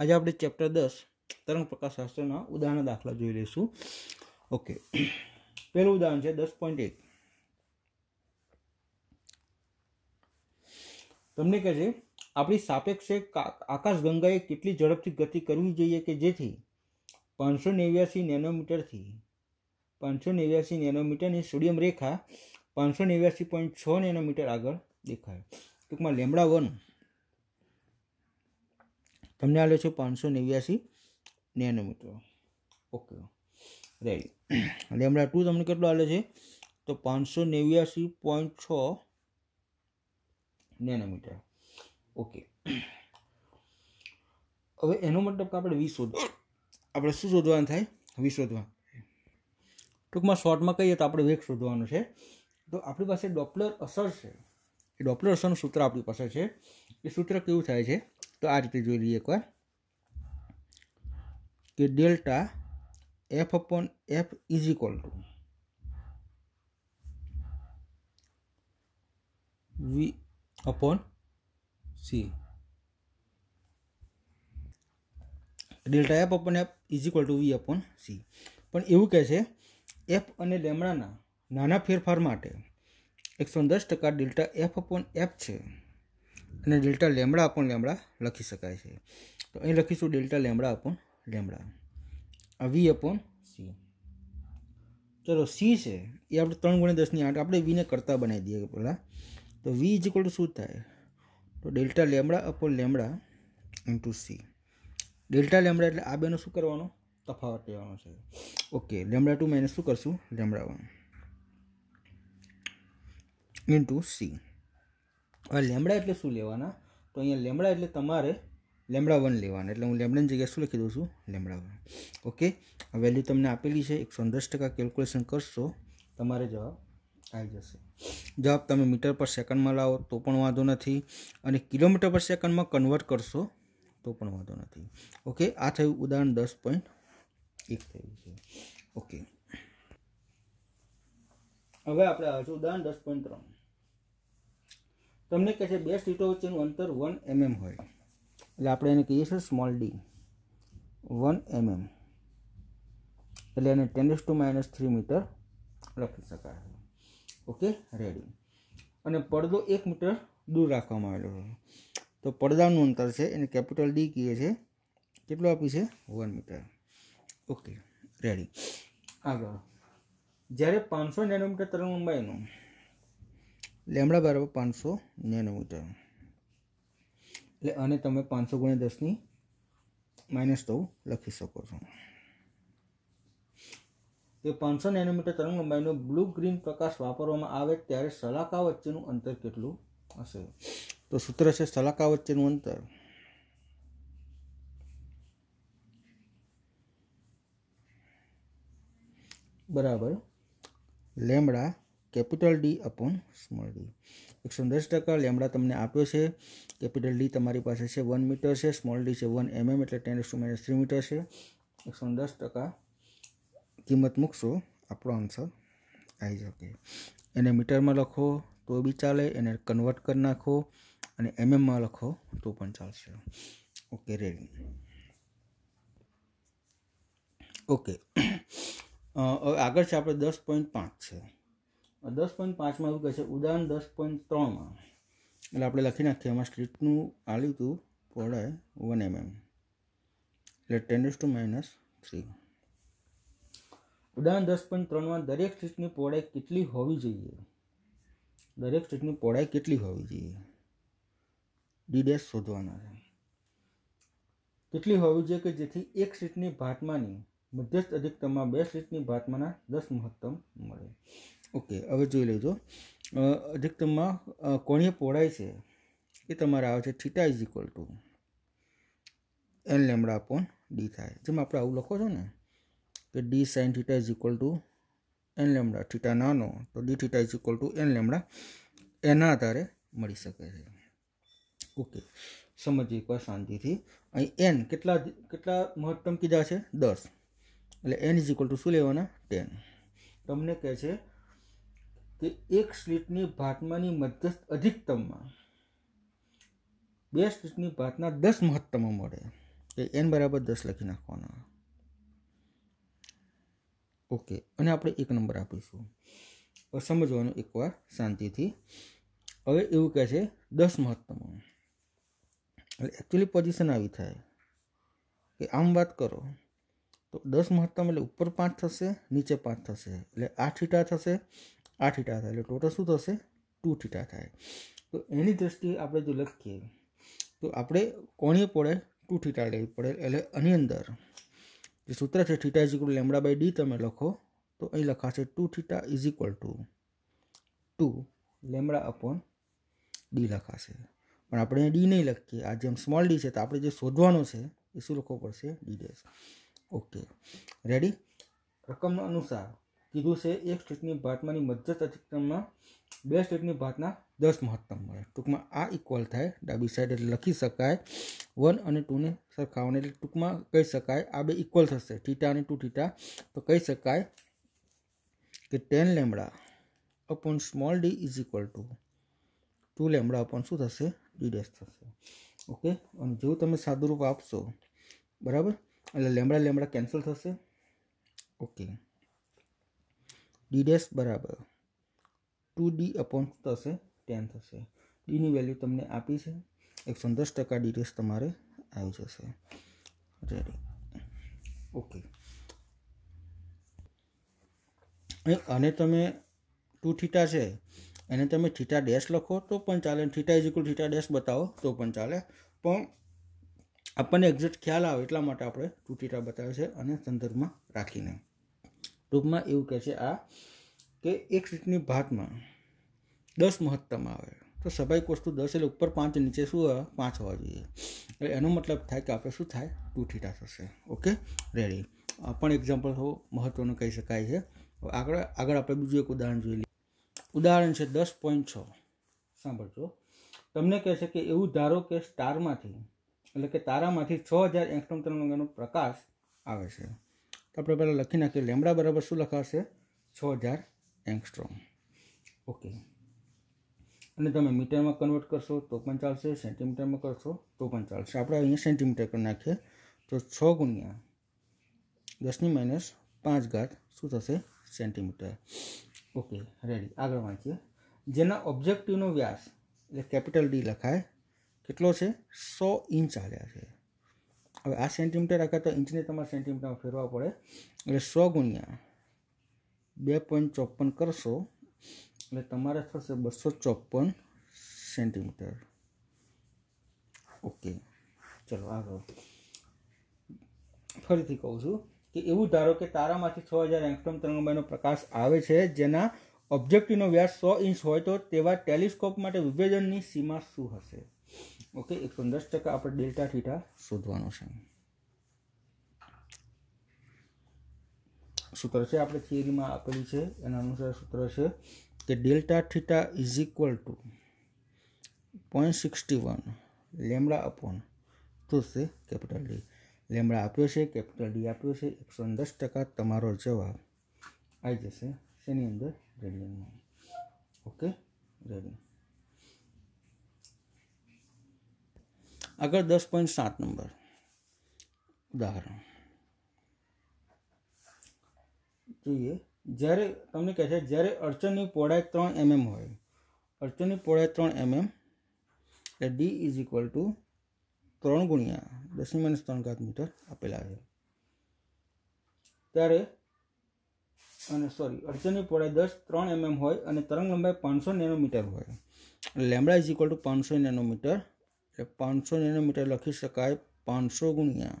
આજે આપણે ચેપ્ટર દસ તરંગ પ્રકાશશાસ્ત્રના ઉદાહરણ દાખલા જોઈ લઈશું ઓકે પહેલું ઉદાહરણ છે દસ પોઈન્ટ એક તમને કહે છે આપણી સાપેક્ષે આકાશગંગાએ કેટલી ઝડપથી ગતિ કરવી જોઈએ કે જેથી પાંચસો નેવ્યાસી નેનોમીટરથી પાંચસો નેવ્યાસી નેનોમીટરની સોડિયમ રેખા પાંચસો નેવ્યાસી પોઈન્ટ છ નેનોમીટર આગળ દેખાય ટૂંકમાં લેમડા વન તમને આલે છે પાંચસો નેવ્યાસી nanometre okay right lambda two તમને કેટલું આલે છે તો પાંચસો નેવ્યાસી પોઈન્ટ છ નેનોમીટર ઓકે હવે એનો મતલબ કે આપણે વી શોધ આપણે શું શોધવાનું થાય વી શોધવાનું ટૂંકમાં શોર્ટમાં કહીએ તો આપણે વેગ શોધવાનો છે તો આપણી પાસે ડોપલર અસર છે એ ડોપલર અસરનું સૂત્ર આપણી પાસે છે એ સૂત્ર કેવું થાય છે તો આ રીતે જોઈ લઈએ એકવાર કે delta F upon F is equal to V upon C delta F upon F is equal to V upon C પણ એવું કહે છે એફ અને લેમડાના નાના ફેરફાર માટે એકસો દસ ટકા ડેલ્ટા એફ અપોન એફ છે અને ડેલ્ટા લેમડા અપોન લેમડા લખી શકાય છે તો અહીં લખીશું ડેલ્ટા લેમડા અપોન લેમડા આ વી અપોન સી ચલો સી છે એ આપણે ત્રણ ગુણ્યા દસની આઠ આપણે વીને કરતાં બનાવી દઈએ પહેલાં તો વી ઇઝ ઇક્વલ ટુ શું થાય તો delta lambda upon lambda into C delta lambda એટલે આ બેનો શું કરવાનો તફાવત લેવાનો છે ઓકે લેમડા ટુ મેને શું કરશું લેમડા વન ઇન્ટુ સી હવે લેમડા એટલે શું લેવાના તો અહીંયા લેમડા એટલે તમારે લેમડા વન લેવાના એટલે હું લેમડાની જગ્યાએ શું લખી દઉં છું લેમડા વન ઓકે આ વેલ્યુ તમને આપેલી છે એકસો દસ ટકા કેલ્ક્યુલેશન કરશો તમારે જવાબ આવી જશે જવાબ તમે મીટર પર સેકન્ડમાં લાવો તો પણ વાંધો નથી અને કિલોમીટર પર સેકન્ડમાં કન્વર્ટ કરશો તો પણ વાંધો નથી ઓકે આ થયું ઉદાહરણ દસ પોઈન્ટ એક થયું છે ઓકે હવે આપણે આવે ઉદાહરણ દસ પોઈન્ટ ત્રણ તમને કહે છે બેસ્ટ હીટો વચ્ચેનું અંતર વન એમએમ હોય એટલે આપણે એને કહીએ છીએ સ્મોલ ડી વન એમએમ એટલે એને tends to minus three metre લખી શકાય ઓકે રેડી અને પડદો એક મીટર દૂર રાખવામાં આવેલો છે તો પડદાનું અંતર છે એને કેપિટલ ડી કહીએ છે કેટલું આપ્યું છે વન મીટર ઓકે રેડી આગળ જ્યારે પાંચસો નેનોમીટર તરંગ લંબાઈનું લેમડા બરાબર પાંચસો નેનોમીટર એટલે અને તમે પાંચસો ગુણ્યા દસની માઇનસ તો લખી શકો છો કે પાંચસો નેનોમીટર તરંગ લંબાઈનો બ્લુ ગ્રીન પ્રકાશ વાપરવામાં આવે ત્યારે સલાકા વચ્ચેનું અંતર કેટલું હશે તો સૂત્ર છે સલાકા વચ્ચેનું અંતર બરાબર lambda capital D upon small D એકસો દસ ટકા લેમડા તમને આપ્યો છે કેપિટલ ડી તમારી પાસે છે વન મીટર છે સ્મોલ ડી છે વન એમએમ mm એટલે ten to minus three metre છે એકસો દસ ટકા કિંમત મૂકશો આપણો આન્સર આવી શકે એને મીટરમાં લખો તો બી ચાલે એને કન્વર્ટ કરી નાખો અને એમએમમાં mm લખો તો પણ ચાલશે ઓકે રેડી ઓકે આગળ છે આપણે દસ પોઈન્ટ પાંચ છે દસ પોઈન્ટ પાંચમાં એવું કહે છે ઉદાહરણ દસ પોઈન્ટ ત્રણમાં એટલે આપણે લખી નાખીએ એમાં સ્ટ્રીટનું આવ્યું હતું પહોળે વન એમ એટલે ટેનિસ ટુ માઇનસ થ્રી ઉદાહરણ દસ પોઈન્ટ ત્રણમાં દરેક સ્ટ્રીટની પહોળાઈ કેટલી હોવી જોઈએ દરેક સ્ટ્રીટની પહોળાઈ કેટલી હોવી જોઈએ ડી શોધવાના છે કેટલી હોવી જોઈએ કે જેથી એક સ્ટ્રીટની ભાતમાંની મધ્યસ્થ અધિકતમમાં બે સ્ટ્રીટની ભાતમાંના દસ મહત્તમ મળે ઓકે હવે જોઈ લેજો અધિકતમમાં કોણીય પહોળાઈ છે એ તમારે આવે છે theta is equal to N lambda upon D થાય જેમ આપણે આવું લખો છો ને કે D sine theta is equal to N lambda theta નાનો તો D theta is equal to N lambda એના આધારે મળી શકે છે ઓકે સમજીએ એકવાર શાંતિથી અહીં એન કેટલા કેટલા મહત્તમ કીધા છે દસ એટલે એન ઇઝ ઇક્વલ ટુ શું લેવાના ટેન તમને કહે છે કે એક સ્લીટની ભાતમાંની મધ્યસ્થ અધિકતમમાં બે સ્લિટની ભાતના દસ મહત્તમમાં મળે કે એન બરાબર દસ લખી નાખવાના ઓકે અને આપણે એક નંબર આપીશું સમજવાનું એકવાર શાંતિથી હવે એવું કહે છે દસ મહત્તમમાં એટલે એકચ્યુઅલી પોઝિશન આવી થાય કે આમ વાત કરો તો દસ મહત્તમ એટલે ઉપર પાંચ થશે નીચે પાંચ થશે એટલે આઠ થીટા થશે આ થીટા થાય એટલે ટોટલ શું થશે ટુ થીટા થાય તો એની દ્રષ્ટિએ આપણે જો લખીએ તો આપણે કોણીય પડે ટુ થીટા લેવી પડે એટલે આની અંદર જે સૂત્ર છે theta is equal lambda by D તમે લખો તો અહીં લખાશે two theta is equal to two lambda upon D લખાશે પણ આપણે ડી નહીં લખીએ આ જેમ સ્મોલ ડી છે તો આપણે જે શોધવાનો છે એ શું લખવો પડશે ડી ડેશ ઓકે રેડી રકમના અનુસાર કીધું છે એક સ્ટેટની ભાતમાંની મધ્યસ્થ અધિક્રમમાં બે સ્ટેટની ભાતના દસ મહત્તમ મળે ટૂંકમાં આ ઇક્વલ થાય ડાબી સાઈડ એટલે લખી શકાય વન અને ટુને સરખાવવાને એટલે ટૂંકમાં કહી શકાય આ બે ઇક્વલ થશે થીટા અને ટુ થીટા તો કહી શકાય કે ten lambda upon small D is equal to two lambda upon શું થશે ડી ડેશ થશે ઓકે અને જેવું તમે સાદુરૂપ આપશો બરાબર એટલે લેમડા લેમડા કેન્સલ થશે ઓકે ડી ડેશ બરાબર ટુ ડી અપોન થશે ટેન થશે ડીની વેલ્યુ તમને આપી છે એકસો દસ ટકા ડી ડેશ તમારે આવી જશે રેડી ઓકે અને તમે ટુ થીટા છે એને તમે થીટા ડેશ લખો તો પણ ચાલે theta is equal theta dash બતાવો તો પણ ચાલે પણ આપણને એક્ઝેક્ટ ખ્યાલ આવે એટલા માટે આપણે ટુ થીટા બતાવે છે અને સંદર્ભમાં રાખીને ટૂંકમાં એવું કહે છે આ કે એક સીટની ભાતમાં દસ મહત્તમ આવે તો સભાઈ વસ્તુ દસ એટલે ઉપર પાંચ નીચે શું પાંચ હોવા જોઈએ એટલે એનો મતલબ થાય કે આપણે શું થાય ટુ થીટા થશે ઓકે રેડી આ પણ એક્ઝામ્પલ બહુ મહત્ત્વનું કહી શકાય છે આગળ આગળ આપણે બીજું એક ઉદાહરણ જોઈ લઈએ ઉદાહરણ છે દસ પોઈન્ટ છ સાંભળજો તમને કહે છે કે એવું ધારો કે સ્ટારમાંથી એટલે કે તારામાંથી છ હજાર એંગસ્ટ્રોમ તરંગનો પ્રકાશ આવે છે તો આપણે પહેલાં લખી નાખીએ લેમડા બરાબર શું લખાશે છ હજાર એંગસ્ટ્રોમ ઓકે અને તમે મીટરમાં કન્વર્ટ કરશો તો પણ ચાલશે સેન્ટીમીટરમાં કરશો તો પણ ચાલશે આપણે અહીંયા સેન્ટીમીટર કરી નાખીએ તો છ ગુણ્યા દસની માઇનસ પાંચ ઘાત શું થશે સેન્ટીમીટર ઓકે રેડી આગળ વાંચીએ જેના ઓબ્જેક્ટિવનો વ્યાસ એટલે કેપિટલ ડી લખાય કેટલો છે સો ઇંચ આવ્યા છે હવે આ સેન્ટીમીટર આખા તો ઇંચને તમારે સેન્ટીમીટરમાં ફેરવા પડે એટલે સો ગુણ્યા બે પોઈન્ટ ચોપન કરશો એટલે તમારે થશે બસો ચોપન સેન્ટીમીટર ઓકે ચલો આગળ ફરીથી કહું છું કે એવું ધારો કે તારામાંથી છ હજાર એંગસ્ટ્રોમ તરંગમયનો પ્રકાશ આવે છે જેના ઓબ્જેક્ટિવનો વ્યાસ સો ઇંચ હોય તો તેવા ટેલિસ્કોપ માટે વિભેદનની સીમા શું હશે ઓકે એકસો દસ ટકા આપણે ડેલ્ટા થીટા શોધવાનો છે સૂત્ર છે આપણે થિયરીમાં આપેલી છે એના અનુસાર સૂત્ર છે કે delta theta is equal to point sixty one lambda upon તો છે કેપિટલ ડી લેમડા આપ્યો છે કેપિટલ ડી આપ્યો છે એકસો દસ ટકા તમારો જવાબ આવી જશે શેની અંદર રેડિયનમાં ઓકે રેડિયન આગળ દસ પોઈન્ટ સાત નંબર ઉદાહરણ જોઈએ જ્યારે તમને કહે છે જ્યારે અડચણની પહોળાઈ ત્રણ એમએમ હોય અડચણની પહોળાઈ ત્રણ એમએમ એટલે ડી ઇઝ ઇક્વલ ટુ ત્રણ ગુણ્યા દસની માઇનસ ત્રણ ઘાત મીટર આપેલા છે ત્યારે અને સોરી અડચણની પહોળાઈ દસ ત્રણ એમએમ હોય અને તરંગ લંબાઈ પાંચસો નેનોમીટર હોય લેમડા ઇઝ ઇક્વલ ટુ પાંચસો નેનોમીટર એટલે પાંચસો નેનોમીટર લખી શકાય પાંચસો ગુણ્યા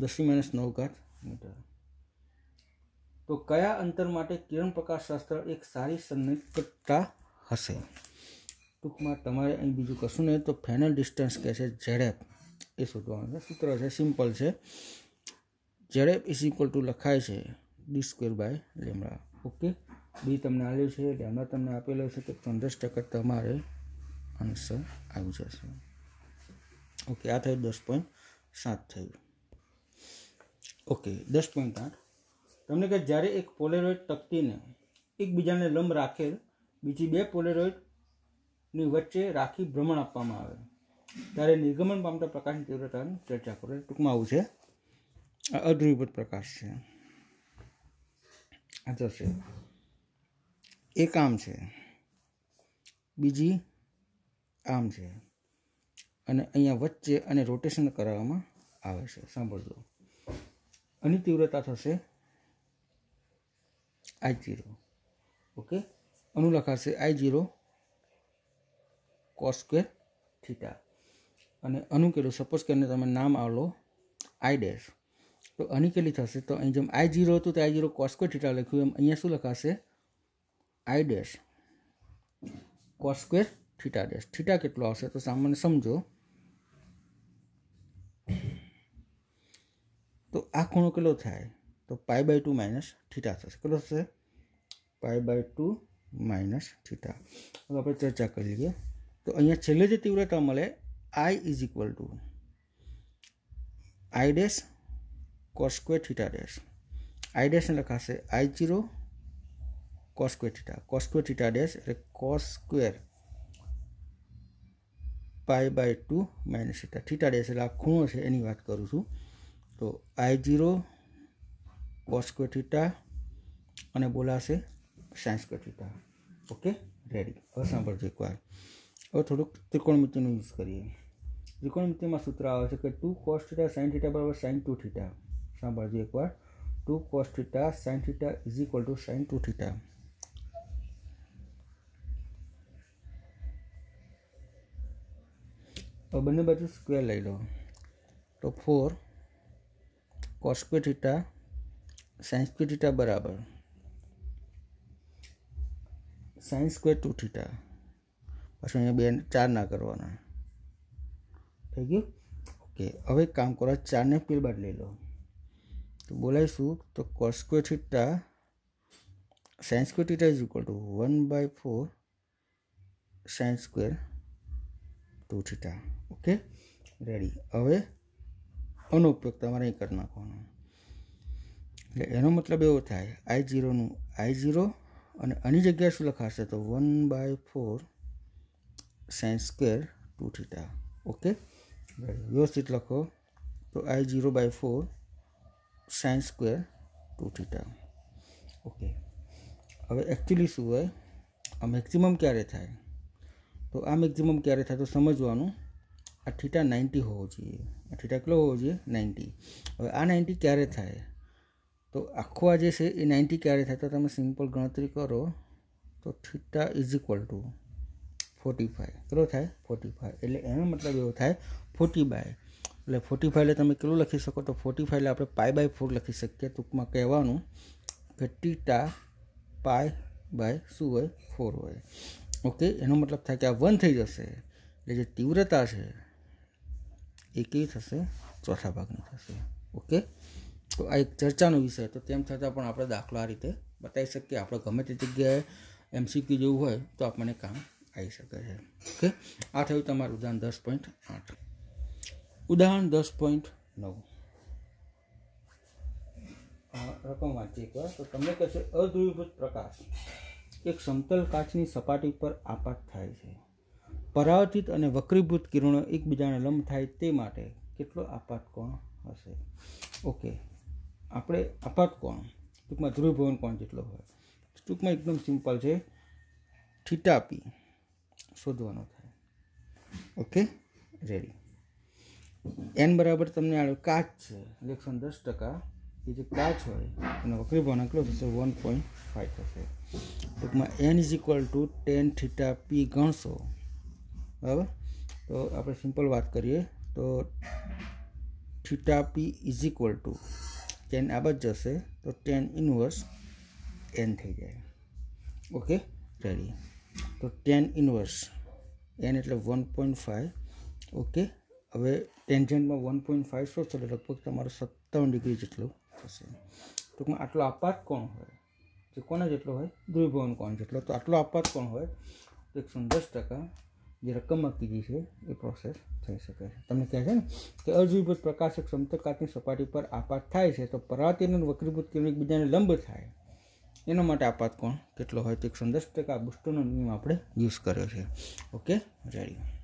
દસી માઇનસ નવ ઘાત મીટર તો કયા અંતર માટે કિરણ પ્રકાશ શાસ્ત્ર એક સારી સન્નિકટતા હશે ટૂંકમાં તમારે અહીં બીજું કશું નહીં તો ફેનલ ડિસ્ટન્સ કહે છે ઝેડેપ એ શોધવાનું છે સૂત્ર છે સિમ્પલ છે ઝેડેપ ઇઝ ઇક્વલ ટુ લખાય છે D square by lambda okay બી તમને આવ્યું છે લેમડા તમને આપેલો છે કે પંદર ટકા તમારે આન્સર આવી જશે ઓકે આ થયું દસ પોઈન્ટ સાત થયું ઓકે દસ પોઈન્ટ આઠ તમને કહે જ્યારે એક પોલેરોઇડ તકતીને એકબીજાને લંબ રાખેલ બીજી બે પોલેરોઇડની વચ્ચે રાખી ભ્રમણ આપવામાં આવે ત્યારે નિર્ગમન પામતા પ્રકાશની તીવ્રતાની ચર્ચા કરો ટૂંકમાં આવું છે આ અદ્રુવીભૂત પ્રકાશ છે આ છે એક આમ છે બીજી આમ છે અને અહીંયા વચ્ચે અને રોટેશન કરાવવામાં આવે છે સાંભળજો આની તીવ્રતા થશે આઈ જીરો ઓકે અનુ લખાશે I zero cos square theta અને આનું કેટલું સપોઝ કરીને તમે નામ આવો આઈ ડેશ તો આની કેટલી થશે તો અહીં જેમ આઈ જીરો હતું તો આઈ જીરો કોસ્ક્વેર થીટા લખ્યું એમ અહીંયા શું લખાશે I dash square theta dash theta કેટલો આવશે તો સામાન્ય સમજો આ ખૂણો કેટલો થાય તો pi by two minus theta થશે કેટલો થશે pi by two minus theta હવે આપણે ચર્ચા કરી લઈએ તો અહીંયા છેલ્લે જે તીવ્રતા મળે I is equal to I dash cos square theta dash I ડેશને લખાશે I zero cos square theta cos square theta dash એટલે cos square pi by two minus theta theta dash એટલે આ ખૂણો છે એની વાત કરું છું તો આઈ જીરો કોસ્ક્વેર થીટા અને બોલાશે સાયન્સ થીટા ઓકે રેડી હવે સાંભળજો એકવાર હવે થોડુંક ત્રિકોણમિતિનો યુઝ કરીએ ત્રિકોણમિતિમાં સૂત્ર આવે છે કે ટુ કોસ્ટીટા સાઇન થીટા બરાબર સાઇન ટુ થીટા સાંભળજો એકવાર two cos theta sine theta is equal to sine two theta બંને બાજુ સ્ક્વેર લઈ લો તો ફોર कॉस्क्वेटिटा साइंसक्वेटिटा बराबर साइंस स्क्वे टू थीटा बस अँ चार ना करवा थी गये ओके हम एक काम करो चार ने फील बदली लो तो बोलाइस तो cos square theta sines square theta is equal to one by four sines square two theta okay ready हमें ઉપયોગ તમારે અહીં કરી નાખવાનો એટલે એનો મતલબ એવો થાય આઈ જીરોનું આઈ ઝીરો અને આની જગ્યાએ શું લખાશે તો one by four sine square two theta okay વ્યવસ્થિત લખો તો I zero by four sine square two theta okay હવે એકચ્યુઅલી શું હોય આ મેક્સિમમ ક્યારે થાય તો આ મેક્સિમમ ક્યારે થાય તો સમજવાનું આ થીટા નાઇન્ટી હોવો જોઈએ થીટા કેટલો હોવો જોઈએ નાઇન્ટી હવે આ નાઇન્ટી ક્યારે થાય તો આખો આ જે છે એ નાઇન્ટી ક્યારે થાય તો તમે સિમ્પલ ગણતરી કરો તો theta is equal to forty five કેટલો થાય ફોર્ટી ફાઈવ એટલે એનો મતલબ એવો થાય ફોર્ટી બાય એટલે ફોર્ટી ફાઈવ એટલે તમે કેટલું લખી શકો તો ફોર્ટી ફાઈવ એટલે આપણે પાય બાય ફોર લખી શકીએ ટૂંકમાં કહેવાનું કે ટીટા પાય બાય શું હોય ફોર હોય ઓકે એનો મતલબ થાય કે આ વન થઈ જશે એટલે જે તીવ્રતા છે એ કેવી થશે ચોથા ભાગની થશે ઓકે તો આ એક ચર્ચાનો વિષય તો તેમ છતાં પણ આપણે દાખલો આ રીતે બતાવી શકીએ આપણે ગમે તે જગ્યાએ એમસીક્યુ જેવું હોય તો આપણને કામ આવી શકે છે ઓકે આ થયું તમારું ઉદાહરણ દસ પોઈન્ટ આઠ ઉદાહરણ દસ પોઈન્ટ નવ રકમ વાંચી એકવાર તો તમને કહેશે અધ્રુવીભૂત પ્રકાશ એક સમતલ કાચની સપાટી પર આપાત થાય છે પરાવર્તિત અને વક્રીભૂત કિરણો એકબીજાને લંબ થાય તે માટે કેટલો આપાત કોણ હશે ઓકે આપણે આપાતકોણ ટૂંકમાં ધ્રુવભવન કોણ જેટલો હોય ટૂંકમાં એકદમ સિમ્પલ છે થીટા પી શોધવાનો થાય ઓકે રેડી એન બરાબર તમને આ કાચ છે ઇલેક્શન દસ ટકા એ જે કાચ હોય એનો વક્રી ભાવના કેટલો થશે વન પોઈન્ટ ફાઈવ થશે ટૂંકમાં N is equal to tan theta P ગણશો બરાબર તો આપણે સિમ્પલ વાત કરીએ તો theta P is equal to tan આ બાજુ જશે તો ટેન ઇનવર્સ એન થઈ જાય ઓકે રેડી તો ટેન ઇનવર્સ એન એટલે વન પોઈન્ટ ફાઇવ ઓકે હવે ટેન્જન્ટમાં વન પોઈન્ટ ફાઇવ શું છે લગભગ તમારો સત્તાવન ડિગ્રી જેટલું થશે ટૂંકમાં આટલો આપાત કોણ હોય જે કોને જેટલો હોય દ્વિભુવન કોણ જેટલો તો આટલો આપાત કોણ હોય તો એકસો દસ ટકા જે રકમ આપી છે એ પ્રોસેસ થઈ શકે છે તમને કહે છે ને કે અર્જુભૂત પ્રકાશક સમતકાતની સપાટી પર આપાત થાય છે તો પરાતીન અને વક્રીભૂત કિરણ એકબીજાને લંબ થાય એના માટે આપાત કોણ કેટલો હોય તો એક દસ ટકા બુસ્ટરનો નિયમ આપણે યુઝ કર્યો છે ઓકે રેડી